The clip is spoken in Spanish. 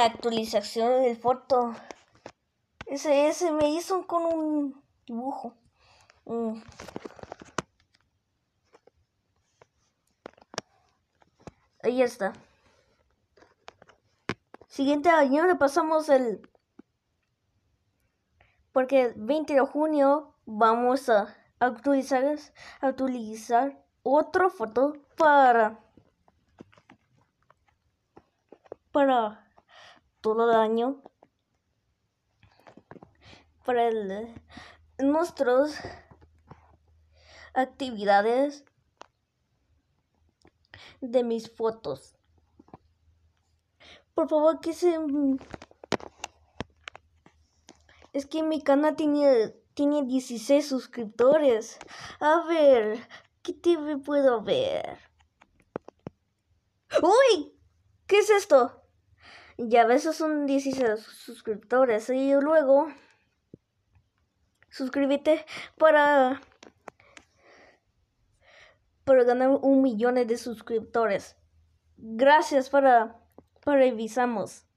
actualización del foto. Ese, ese me hizo con un dibujo. Mm. Ahí está. Siguiente año le pasamos el... Porque el 20 de junio vamos a actualizar, actualizar otra foto para... Para todo daño para el, nuestras actividades de mis fotos. Por favor, que se... Es que mi canal tiene, tiene 16 suscriptores. A ver, ¿qué te puedo ver? ¡Uy! ¿Qué es esto? Ya ves, son 16 suscriptores. Y luego, suscríbete para, para ganar un millón de suscriptores. Gracias para, para revisamos.